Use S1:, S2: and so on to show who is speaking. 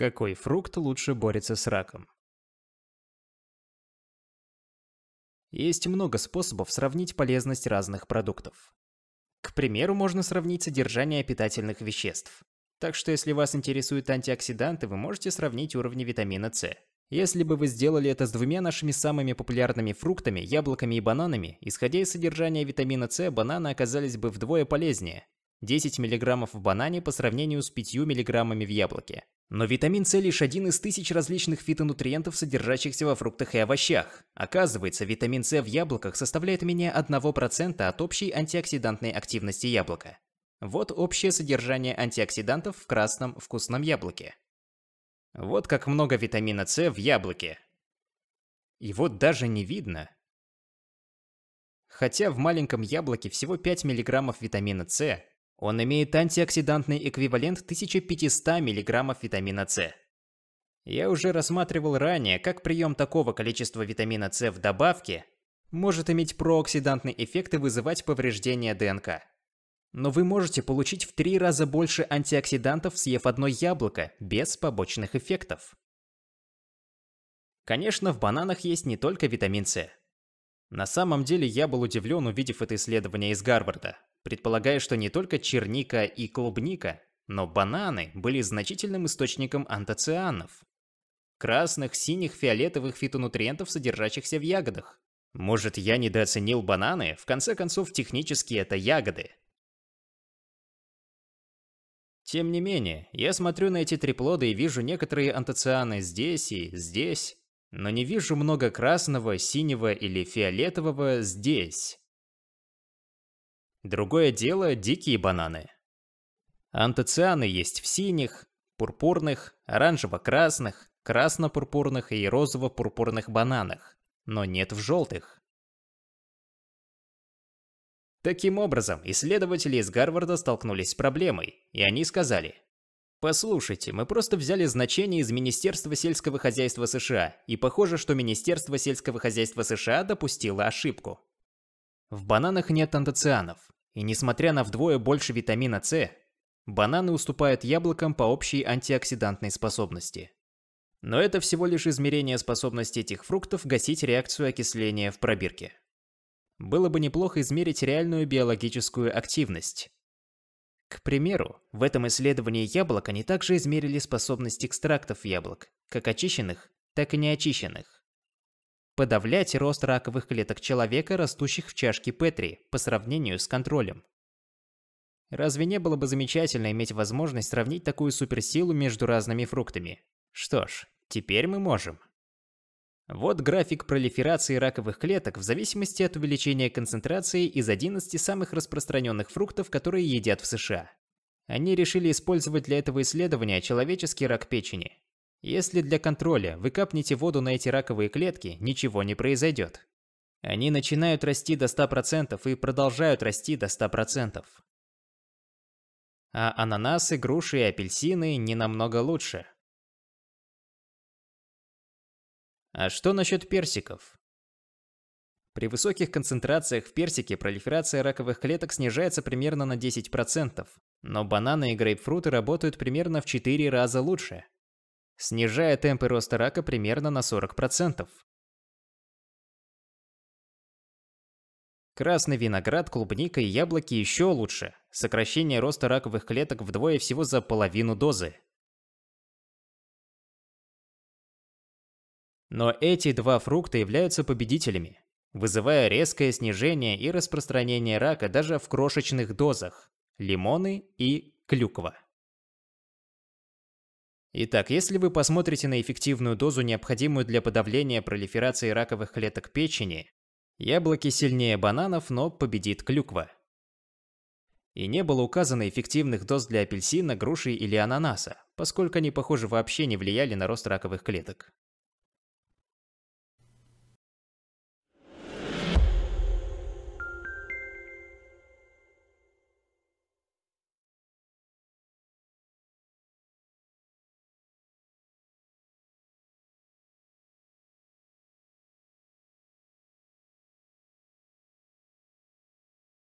S1: Какой фрукт лучше борется с раком? Есть много способов сравнить полезность разных продуктов. К примеру, можно сравнить содержание питательных веществ. Так что если вас интересуют антиоксиданты, вы можете сравнить уровни витамина С. Если бы вы сделали это с двумя нашими самыми популярными фруктами, яблоками и бананами, исходя из содержания витамина С, бананы оказались бы вдвое полезнее, 10 мг в банане по сравнению с 5 мг в яблоке. Но витамин С лишь один из тысяч различных фитонутриентов, содержащихся во фруктах и овощах. Оказывается, витамин С в яблоках составляет менее 1% от общей антиоксидантной активности яблока. Вот общее содержание антиоксидантов в красном вкусном яблоке. Вот как много витамина С в яблоке. И вот даже не видно. Хотя в маленьком яблоке всего 5 мг витамина С, он имеет антиоксидантный эквивалент 1500 мг витамина С. Я уже рассматривал ранее, как прием такого количества витамина С в добавке может иметь прооксидантный эффект и вызывать повреждение ДНК. Но вы можете получить в три раза больше антиоксидантов, съев одно яблоко, без побочных эффектов. Конечно, в бананах есть не только витамин С. На самом деле я был удивлен, увидев это исследование из Гарварда предполагая, что не только черника и клубника, но бананы были значительным источником антоцианов. Красных, синих, фиолетовых фитонутриентов, содержащихся в ягодах. Может, я недооценил бананы? В конце концов, технически это ягоды. Тем не менее, я смотрю на эти три плода и вижу некоторые антоцианы здесь и здесь, но не вижу много красного, синего или фиолетового здесь. Другое дело – дикие бананы. Антоцианы есть в синих, пурпурных, оранжево-красных, красно-пурпурных и розово-пурпурных бананах, но нет в желтых. Таким образом, исследователи из Гарварда столкнулись с проблемой, и они сказали, «Послушайте, мы просто взяли значение из Министерства сельского хозяйства США, и похоже, что Министерство сельского хозяйства США допустило ошибку». В бананах нет антоцианов, и несмотря на вдвое больше витамина С, бананы уступают яблокам по общей антиоксидантной способности. Но это всего лишь измерение способности этих фруктов гасить реакцию окисления в пробирке. Было бы неплохо измерить реальную биологическую активность. К примеру, в этом исследовании яблок они также измерили способность экстрактов яблок, как очищенных, так и неочищенных подавлять рост раковых клеток человека, растущих в чашке Петри, по сравнению с контролем. Разве не было бы замечательно иметь возможность сравнить такую суперсилу между разными фруктами? Что ж, теперь мы можем. Вот график пролиферации раковых клеток в зависимости от увеличения концентрации из 11 самых распространенных фруктов, которые едят в США. Они решили использовать для этого исследования человеческий рак печени. Если для контроля вы капнете воду на эти раковые клетки, ничего не произойдет. Они начинают расти до 100% и продолжают расти до 100%. А ананасы, груши и апельсины не намного лучше. А что насчет персиков? При высоких концентрациях в персике пролиферация раковых клеток снижается примерно на 10%, но бананы и грейпфруты работают примерно в 4 раза лучше – снижая темпы роста рака примерно на 40%. Красный виноград, клубника и яблоки еще лучше. Сокращение роста раковых клеток вдвое всего за половину дозы. Но эти два фрукта являются победителями, вызывая резкое снижение и распространение рака даже в крошечных дозах – лимоны и клюква. Итак, если вы посмотрите на эффективную дозу, необходимую для подавления пролиферации раковых клеток печени, яблоки сильнее бананов, но победит клюква. И не было указано эффективных доз для апельсина, груши или ананаса, поскольку они, похоже, вообще не влияли на рост раковых клеток.